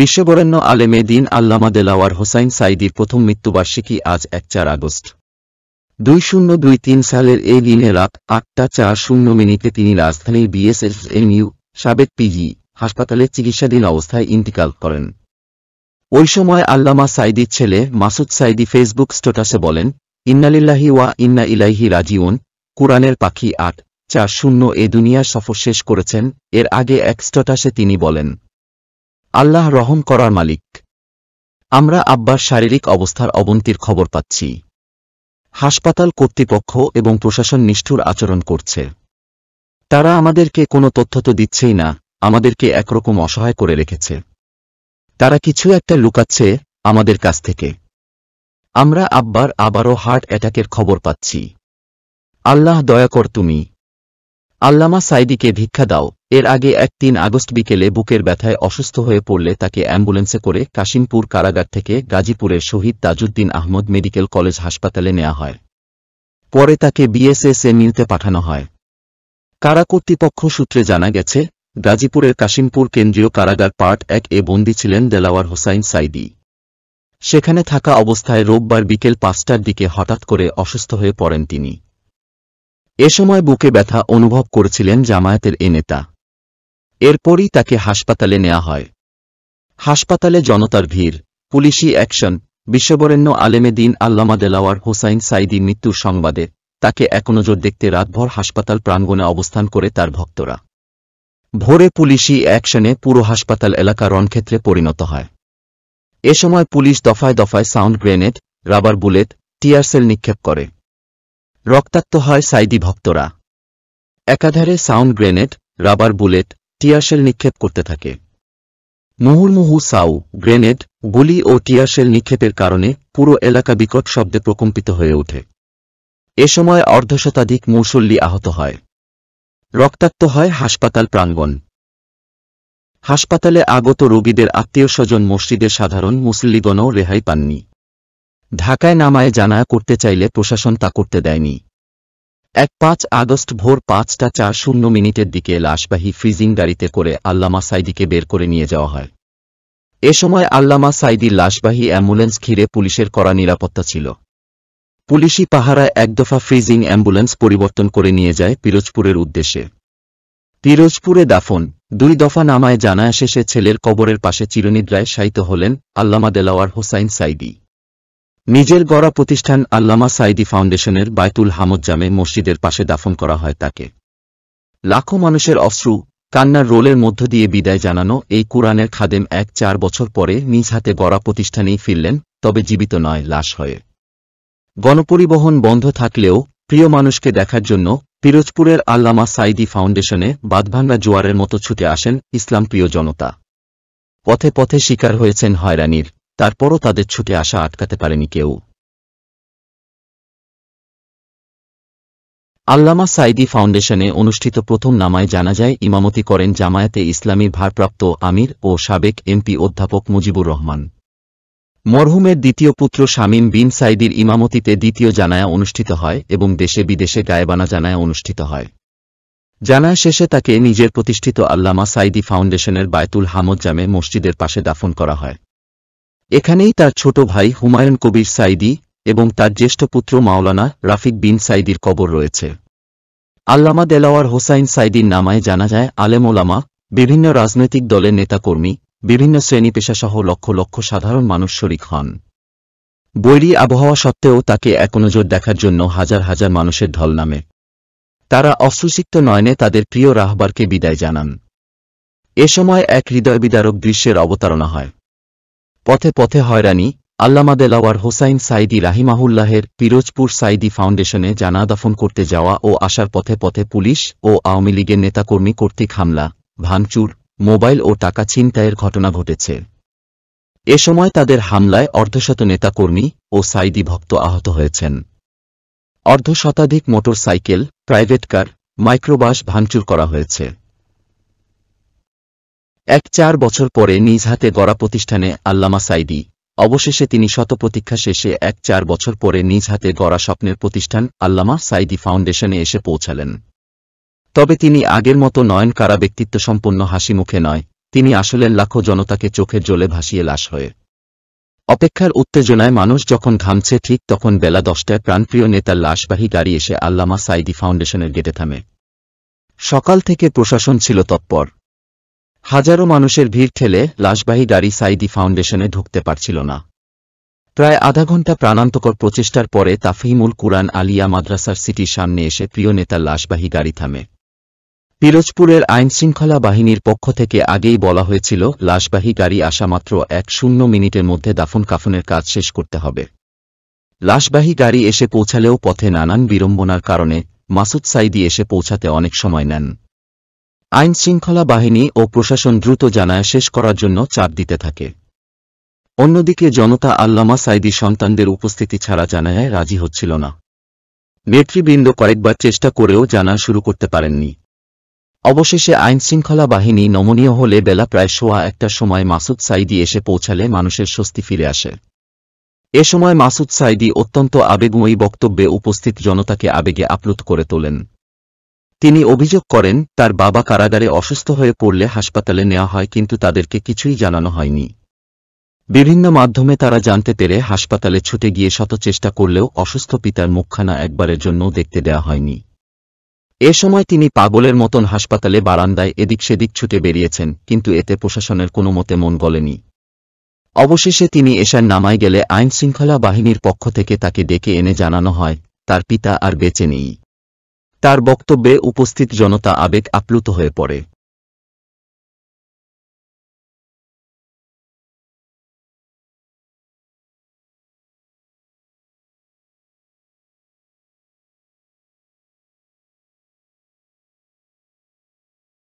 বিশ্ববরেণ্য আলেমে দিন আল্লামা দেলাওয়ার হোসাইন সাইদির প্রথম মৃত্যুবার্ষিকী আজ এক চার আগস্ট দুই শূন্য দুই তিন সালের এই দিনে রাত আটটা চার শূন্য মিনিটে তিনি রাজধানীর বিএসএফএমইউ সাবেক পিজি হাসপাতালে চিকিৎসাধীন অবস্থায় ইন্তিকাল করেন ওই সময় আল্লামা সাইদির ছেলে মাসুদ সাইদি ফেসবুক স্ট্যাটাসে বলেন ইন্নালিল্লাহি ওয়া ইন্না ইলাহি রাজিউন কুরআনের পাখি আট চার শূন্য এ দুনিয়ার সফর শেষ করেছেন এর আগে এক স্ট্যাটাসে তিনি বলেন আল্লাহ রহম করার মালিক আমরা আব্বার শারীরিক অবস্থার অবনতির খবর পাচ্ছি হাসপাতাল কর্তৃপক্ষ এবং প্রশাসন নিষ্ঠুর আচরণ করছে তারা আমাদেরকে কোনো তথ্য তো দিচ্ছেই না আমাদেরকে একরকম অসহায় করে রেখেছে তারা কিছু একটা লুকাচ্ছে আমাদের কাছ থেকে আমরা আব্বার আবারও হার্ট অ্যাটাকের খবর পাচ্ছি আল্লাহ দয়া কর তুমি আল্লামা সাইদিকে ভিক্ষা দাও এর আগে এক তিন আগস্ট বিকেলে বুকের ব্যথায় অসুস্থ হয়ে পড়লে তাকে অ্যাম্বুলেন্সে করে কাশিমপুর কারাগার থেকে গাজীপুরের শহীদ তাজউদ্দিন আহমদ মেডিকেল কলেজ হাসপাতালে নেওয়া হয় পরে তাকে বিএসএসএ নিতে পাঠানো হয় কারা কর্তৃপক্ষ সূত্রে জানা গেছে গাজীপুরের কাশিমপুর কেন্দ্রীয় কারাগার পার্ট এক এ বন্দী ছিলেন দেলাওয়ার হোসাইন সাইদি সেখানে থাকা অবস্থায় রোববার বিকেল পাঁচটার দিকে হঠাৎ করে অসুস্থ হয়ে পড়েন তিনি এ সময় বুকে ব্যথা অনুভব করেছিলেন জামায়াতের এ নেতা এরপরই তাকে হাসপাতালে নেওয়া হয় হাসপাতালে জনতার ভিড় পুলিশি অ্যাকশন বিশ্ববরেণ্য আলেমে দিন আল্লামা দেলাওয়ার হোসাইন সাইদি মৃত্যুর সংবাদে তাকে একনজর দেখতে রাতভর হাসপাতাল প্রাঙ্গণে অবস্থান করে তার ভক্তরা ভোরে পুলিশি অ্যাকশনে পুরো হাসপাতাল এলাকা রণক্ষেত্রে পরিণত হয় এ সময় পুলিশ দফায় দফায় sound grenade rubber bullet tear shell নিক্ষেপ করে রক্তাক্ত হয় সাইদি ভক্তরা একাধারে sound grenade rubber bullet tear shell নিক্ষেপ করতে থাকে মুহুর্মুহু সাউ গ্রেনেড গুলি ও টিয়াশেল নিক্ষেপের কারণে পুরো এলাকা বিকট শব্দে প্রকম্পিত হয়ে ওঠে এ সময় অর্ধশতাধিক মুসল্লি আহত হয় রক্তাক্ত হয় হাসপাতাল প্রাঙ্গণ হাসপাতালে আগত রোগীদের আত্মীয় স্বজন মসজিদের সাধারণ মুসল্লিগণও রেহাই পাননি ঢাকায় নামায় জানা করতে চাইলে প্রশাসন তা করতে দেয়নি এক পাঁচ আগস্ট ভোর পাঁচটা চার শূন্য মিনিটের দিকে লাশবাহী ফ্রিজিং গাড়িতে করে আল্লামা সাইদিকে বের করে নিয়ে যাওয়া হয় এ সময় আল্লামা সাইদির লাশবাহী অ্যাম্বুলেন্স ঘিরে পুলিশের করা নিরাপত্তা ছিল পুলিশি পাহারায় একদফা ফ্রিজিং অ্যাম্বুলেন্স পরিবর্তন করে নিয়ে যায় পিরোজপুরের উদ্দেশ্যে পিরোজপুরে দাফন দুই দফা নামায় জানায় শেষে ছেলের কবরের পাশে চিরনিদ্রায় শায়িত হলেন আল্লামা দেলাওয়ার হোসাইন সাইদি নিজের গড়া প্রতিষ্ঠান আল্লামা সাইদি ফাউন্ডেশনের বায়তুল হামদ জামে মসজিদের পাশে দাফন করা হয় তাকে লাখো মানুষের অশ্রু কান্নার রোলের মধ্য দিয়ে বিদায় জানানো এই কোরআনের খাদেম এক চার বছর পরে নিজ হাতে গড়া প্রতিষ্ঠানেই ফিরলেন তবে জীবিত নয় লাশ হয়ে গণপরিবহন বন্ধ থাকলেও প্রিয় মানুষকে দেখার জন্য পিরোজপুরের আল্লামা সাইদি ফাউন্ডেশনে বাঁধভাঙ্গা জোয়ারের মতো ছুটে আসেন ইসলাম প্রিয় জনতা পথে পথে শিকার হয়েছেন হয়রানির তারপরও তাদের ছুটে আসা আটকাতে পারেনি কেউ আল্লামা সাইদি ফাউন্ডেশনে অনুষ্ঠিত প্রথম নামায় জানা যায় ইমামতি করেন জামায়াতে ইসলামীর ভারপ্রাপ্ত আমির ও সাবেক এমপি অধ্যাপক মুজিবুর রহমান মরহুমের দ্বিতীয় পুত্র শামীম বিন সাইদির ইমামতিতে দ্বিতীয় জানায়া অনুষ্ঠিত হয় এবং দেশে বিদেশে গায়েবানা জানায়া অনুষ্ঠিত হয় জানায় শেষে তাকে নিজের প্রতিষ্ঠিত আল্লামা সাইদি ফাউন্ডেশনের বায়তুল হামদ জামে মসজিদের পাশে দাফন করা হয় এখানেই তার ছোট ভাই হুমায়ুন কবির সাইদি এবং তার জ্যেষ্ঠ পুত্র মাওলানা রাফিক বিন সাইদির কবর রয়েছে আল্লামা দেলাওয়ার হোসাইন সাইদির নামায় জানা যায় আলেম ওলামা বিভিন্ন রাজনৈতিক দলের নেতাকর্মী বিভিন্ন শ্রেণী পেশাসহ লক্ষ লক্ষ সাধারণ মানুষ শরিক হন বৈরী আবহাওয়া সত্ত্বেও তাকে একনজর দেখার জন্য হাজার হাজার মানুষের ঢল নামে তারা অশ্রুসিক্ত নয়নে তাদের প্রিয় রাহবারকে বিদায় জানান এ সময় এক হৃদয় বিদারক দৃশ্যের অবতারণা হয় পথে পথে হয়রানি আল্লামা দেলাওয়ার হোসাইন সাইদি রাহিমাহুল্লাহের পিরোজপুর সাইদি ফাউন্ডেশনে জানা দাফন করতে যাওয়া ও আসার পথে পথে পুলিশ ও আওয়ামী লীগের নেতাকর্মী কর্তৃক হামলা ভাঙচুর মোবাইল ও টাকা ছিনতাইয়ের ঘটনা ঘটেছে এ সময় তাদের হামলায় অর্ধশত নেতাকর্মী ও সাইদি ভক্ত আহত হয়েছেন অর্ধশতাধিক মোটরসাইকেল প্রাইভেট কার মাইক্রোবাস ভাঙচুর করা হয়েছে এক চার বছর পরে নিজ হাতে গড়া প্রতিষ্ঠানে আল্লামা সাইদি অবশেষে তিনি শতপ্রতীক্ষা শেষে এক চার বছর পরে নিজ হাতে গড়া স্বপ্নের প্রতিষ্ঠান আল্লামা সাইদি ফাউন্ডেশনে এসে পৌঁছালেন তবে তিনি আগের মতো নয়ন কারা ব্যক্তিত্ব সম্পন্ন হাসি মুখে নয় তিনি আসলে লাখো জনতাকে চোখের জলে ভাসিয়ে লাশ হয়ে অপেক্ষার উত্তেজনায় মানুষ যখন ঘামছে ঠিক তখন বেলা দশটায় প্রাণপ্রিয় নেতার লাশবাহী গাড়ি এসে আল্লামা সাইদি ফাউন্ডেশনের গেটে থামে সকাল থেকে প্রশাসন ছিল তৎপর হাজারো মানুষের ভিড় ঠেলে লাশবাহী গাড়ি সাইদি ফাউন্ডেশনে ঢুকতে পারছিল না প্রায় আধা ঘন্টা প্রাণান্তকর প্রচেষ্টার পরে তাফহিমুল কুরআন আলিয়া মাদ্রাসার সিটির সামনে এসে প্রিয় নেতার লাশবাহী গাড়ি থামে পিরোজপুরের আইনশৃঙ্খলা বাহিনীর পক্ষ থেকে আগেই বলা হয়েছিল লাশবাহী গাড়ি আসামাত্র এক শূন্য মিনিটের মধ্যে দাফন কাফনের কাজ শেষ করতে হবে লাশবাহী গাড়ি এসে পৌঁছালেও পথে নানান বিড়ম্বনার কারণে মাসুদ সাইদি এসে পৌঁছাতে অনেক সময় নেন আইন শৃঙ্খলা বাহিনী ও প্রশাসন দ্রুত জানায় শেষ করার জন্য চাপ দিতে থাকে অন্যদিকে জনতা আল্লামা সাইদি সন্তানদের উপস্থিতি ছাড়া জানায় রাজি হচ্ছিল না নেতৃবৃন্দ কয়েকবার চেষ্টা করেও জানা শুরু করতে পারেননি অবশেষে আইন শৃঙ্খলা বাহিনী নমনীয় হলে বেলা প্রায় সোয়া একটা সময় মাসুদ সাইদি এসে পৌঁছালে মানুষের স্বস্তি ফিরে আসে এ সময় মাসুদ সাইদি অত্যন্ত আবেগময়ী বক্তব্যে উপস্থিত জনতাকে আবেগে আপ্লুত করে তোলেন তিনি অভিযোগ করেন তার বাবা কারাগারে অসুস্থ হয়ে পড়লে হাসপাতালে নেওয়া হয় কিন্তু তাদেরকে কিছুই জানানো হয়নি বিভিন্ন মাধ্যমে তারা জানতে পেরে হাসপাতালে ছুটে গিয়ে শত চেষ্টা করলেও অসুস্থ পিতার মুখখানা একবারের জন্যও দেখতে দেয়া হয়নি এ সময় তিনি পাগলের মতন হাসপাতালে বারান্দায় এদিক সেদিক ছুটে বেরিয়েছেন কিন্তু এতে প্রশাসনের কোনো মতে মন গলেনি অবশেষে তিনি এশার নামায় গেলে আইনশৃঙ্খলা বাহিনীর পক্ষ থেকে তাকে ডেকে এনে জানানো হয় তার পিতা আর বেঁচে নেই তার বক্তব্যে উপস্থিত জনতা আবেগ আপ্লুত হয়ে পড়ে